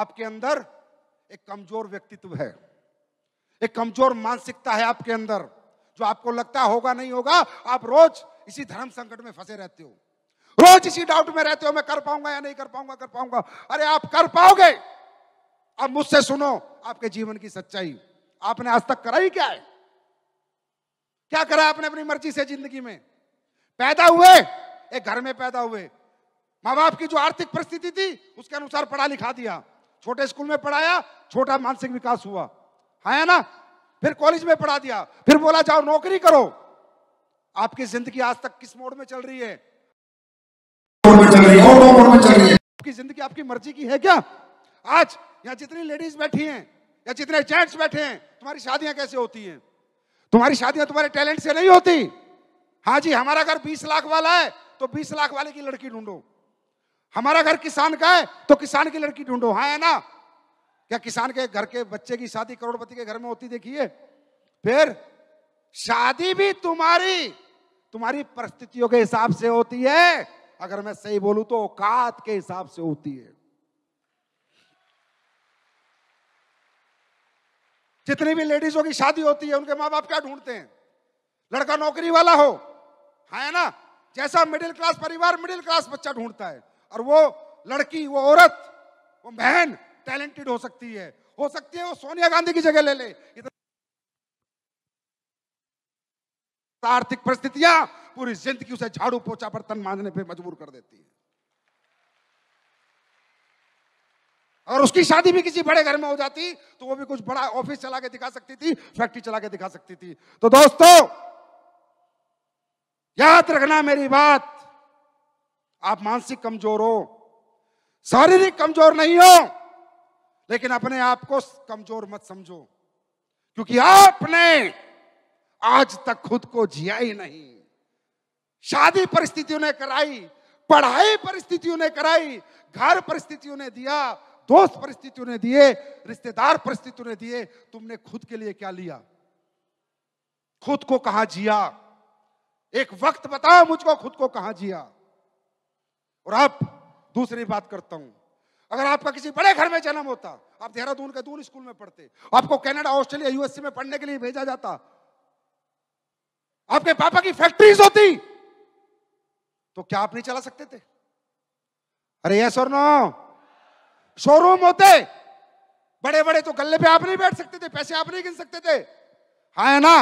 आपके अंदर एक कमजोर व्यक्तित्व है एक कमजोर मानसिकता है आपके अंदर जो आपको लगता होगा नहीं होगा आप रोज इसी धर्म संकट में फंसे रहते हो रोज इसी डाउट में रहते हो मैं कर पाऊंगा या नहीं कर पाऊंगा कर पाऊंगा अरे आप कर पाओगे अब मुझसे सुनो आपके जीवन की सच्चाई आपने आज तक करा ही क्या है क्या करा आपने अपनी मर्जी से जिंदगी में पैदा हुए एक घर में पैदा हुए माँ बाप की जो आर्थिक परिस्थिति थी उसके अनुसार पढ़ा लिखा दिया छोटे स्कूल में पढ़ाया छोटा मानसिक विकास हुआ है ना फिर कॉलेज में पढ़ा दिया फिर बोला जाओ नौकरी करो आपकी जिंदगी आज तक किस मोड में चल रही है मोड में चल रही है आपकी जिंदगी आपकी मर्जी की है क्या आज यहाँ जितनी लेडीज बैठी हैं या जितने जेंट्स बैठे हैं तुम्हारी शादियां कैसे होती हैं तुम्हारी शादियां तुम्हारे टैलेंट से नहीं होती हाँ जी हमारा अगर 20 लाख वाला है तो 20 लाख वाले की लड़की ढूंढो हमारा घर किसान का है तो किसान की लड़की ढूंढो हाँ है ना क्या किसान के घर के बच्चे की शादी करोड़पति के घर में होती देखिए फिर शादी भी तुम्हारी तुम्हारी परिस्थितियों के हिसाब से होती है अगर मैं सही बोलू तो औकात के हिसाब से होती है जितनी भी लेडीजों की शादी होती है उनके माँ बाप क्या ढूंढते हैं लड़का नौकरी वाला हो है हाँ ना जैसा मिडिल क्लास परिवार मिडिल क्लास बच्चा ढूंढता है और वो लड़की वो औरत वो बहन टैलेंटेड हो सकती है हो सकती है वो सोनिया गांधी की जगह ले ले आर्थिक परिस्थितियां पूरी जिंदगी उसे झाड़ू पोछा बर्तन मांझने पे मजबूर कर देती है और उसकी शादी भी किसी बड़े घर में हो जाती तो वो भी कुछ बड़ा ऑफिस चला के दिखा सकती थी फैक्ट्री चला के दिखा सकती थी तो दोस्तों याद रखना मेरी बात आप मानसिक कमजोर हो शारीरिक कमजोर नहीं हो लेकिन अपने आप को कमजोर मत समझो क्योंकि आपने आज तक खुद को जिया ही नहीं शादी परिस्थितियों ने कराई पढ़ाई परिस्थितियों ने कराई घर परिस्थितियों ने दिया दोस्त परिस्थितियों ने दिए रिश्तेदार परिस्थितियों ने दिए तुमने खुद के लिए क्या लिया खुद को कहा जिया एक वक्त बताओ मुझको खुद को कहा जिया और अब दूसरी बात करता हूं अगर आपका किसी बड़े घर में जन्म होता आप देहरादून के दून स्कूल में पढ़ते आपको कनाडा ऑस्ट्रेलिया यूएसए में पढ़ने के लिए भेजा जाता आपके पापा की फैक्ट्रीज होती तो क्या आप नहीं चला सकते थे अरे यस और नो शोरूम होते बड़े बड़े तो गले पे आप नहीं बैठ सकते थे पैसे आप नहीं गिन सकते थे हा है ना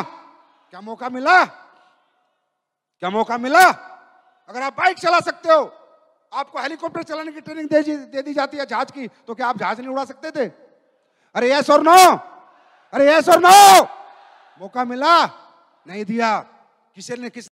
क्या मौका मिला क्या मौका मिला अगर आप बाइक चला सकते हो आपको हेलीकॉप्टर चलाने की ट्रेनिंग दे, दे दी जाती है जहाज की तो क्या आप जहाज नहीं उड़ा सकते थे अरे यस और नो अरे यस और नो मौका मिला नहीं दिया किसी ने किस